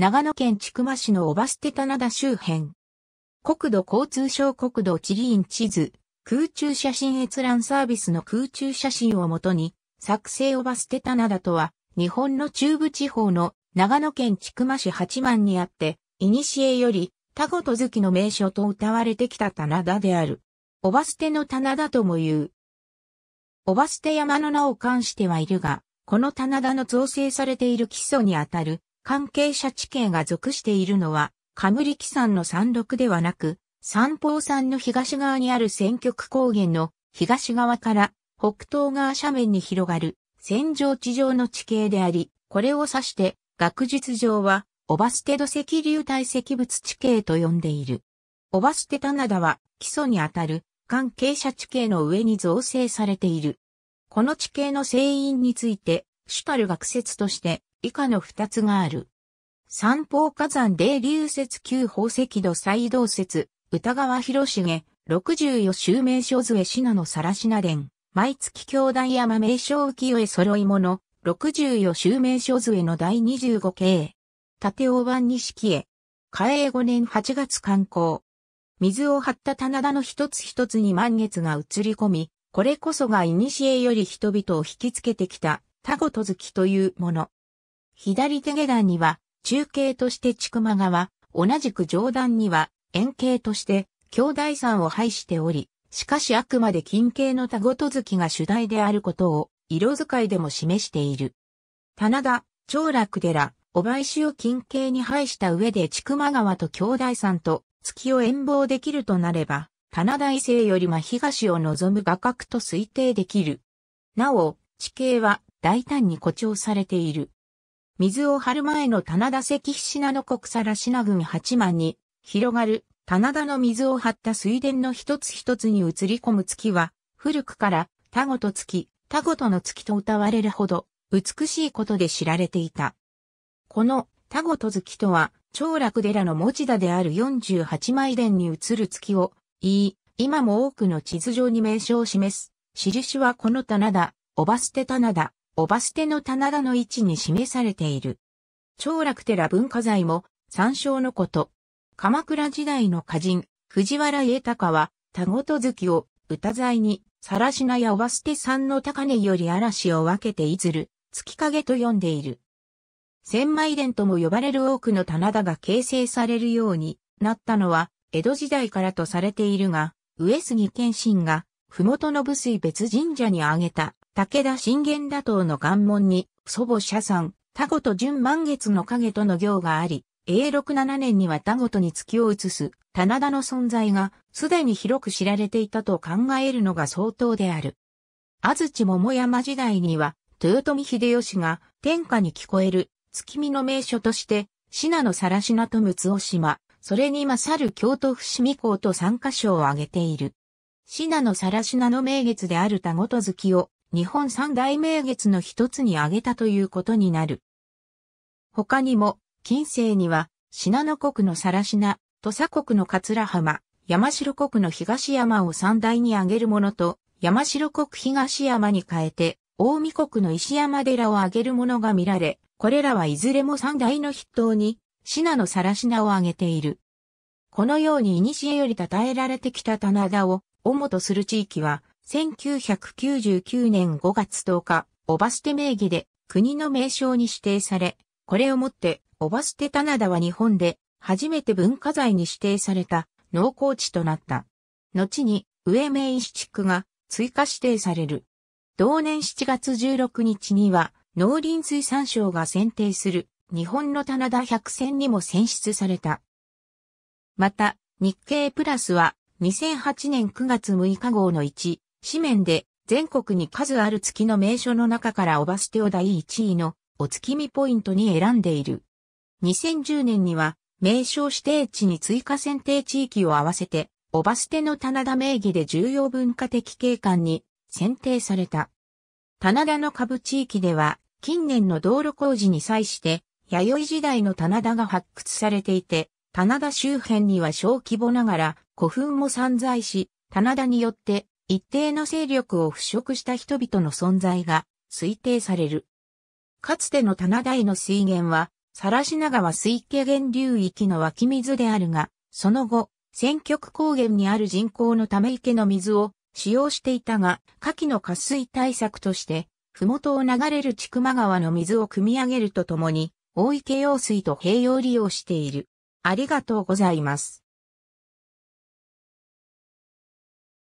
長野県千曲市のオバステ棚田周辺。国土交通省国土地理院地図、空中写真閲覧サービスの空中写真をもとに、作成オバステ棚田とは、日本の中部地方の長野県千曲市八幡にあって、古より、タゴト月の名所と謳われてきた棚田である。オバステの棚田とも言う。オバステ山の名を冠してはいるが、この棚田の造成されている基礎にあたる関係者地形が属しているのは、カムリキ山の山麓ではなく、三方山の東側にある選挙区高原の東側から北東側斜面に広がる戦場地上の地形であり、これを指して学術上はオバステド石流体積物地形と呼んでいる。オバステ棚田は基礎にあたる関係者地形の上に造成されている。この地形の成因について、主たる学説として以下の二つがある。三方火山泥流説旧宝石土再動説、歌川広重、六十四周名所杖信濃更品伝、毎月兄弟山名称浮世絵揃い物、十四周名所杖の第二十五形。縦大湾錦絵。嘉永五年八月観光。水を張った棚田の一つ一つに満月が映り込み、これこそが古より人々を引きつけてきた、タゴト月というもの。左手下段には、中継として千曲川、同じく上段には、円形として、兄弟山を配しており、しかしあくまで近景の田ごと月が主題であることを、色使いでも示している。棚田、長楽寺、お林を近景に配した上で千曲川と兄弟山と月を遠望できるとなれば、棚田伊勢よりも東を望む画角と推定できる。なお、地形は大胆に誇張されている。水を張る前の棚田関菱品の国皿品群八幡に広がる棚田の水を張った水田の一つ一つに移り込む月は、古くから田ごと月、田ごとの月と歌われるほど美しいことで知られていた。この田ごと月とは、長楽寺の文字田である48枚殿に移る月を言い、今も多くの地図上に名称を示す。印はこの棚田、おばすて棚田、おばすての棚田の位置に示されている。長楽寺文化財も参照のこと。鎌倉時代の歌人、藤原家隆は、田ごと月を歌材に、更科やおばすてんの高根より嵐を分けていずる、月影と呼んでいる。千枚田とも呼ばれる多くの棚田が形成されるようになったのは、江戸時代からとされているが、上杉謙信が、麓の武水別神社に挙げた武田信玄打倒の関門に、祖母社山、田ごと純満月の影との行があり、永禄七年には田ごとに月を移す、棚田の存在が、すでに広く知られていたと考えるのが相当である。安土桃山時代には、豊臣秀吉が天下に聞こえる月見の名所として、信濃更科と六尾島、それに勝る京都伏見港と三箇所を挙げている。信濃更科の名月である田ごと月を日本三大名月の一つに挙げたということになる。他にも、近世には、信濃国の更科、土佐国の桂浜、山城国の東山を三大に挙げるものと、山城国東山に変えて、大見国の石山寺を挙げるものが見られ、これらはいずれも三大の筆頭に、信濃更科を挙げている。このように古より称えられてきた棚田を、主とする地域は、1999年5月10日、オバステ名義で国の名称に指定され、これをもってオバステ棚田は日本で初めて文化財に指定された農耕地となった。後に上名石地区が追加指定される。同年7月16日には農林水産省が選定する日本の棚田百選にも選出された。また、日経プラスは2008年9月6日号の1紙面で全国に数ある月の名所の中からオバステを第1位のお月見ポイントに選んでいる。2010年には名称指定地に追加選定地域を合わせて、オバステの棚田名義で重要文化的景観に選定された。棚田の下部地域では、近年の道路工事に際して、弥生時代の棚田が発掘されていて、棚田周辺には小規模ながら古墳も散在し、棚田によって一定の勢力を払拭した人々の存在が推定される。かつての棚台の水源は、しな川水系源流域の湧き水であるが、その後、選挙区高原にある人口のため池の水を使用していたが、下記の渇水対策として、麓を流れる千曲川の水を汲み上げるとともに、大池用水と併用利用している。ありがとうございます。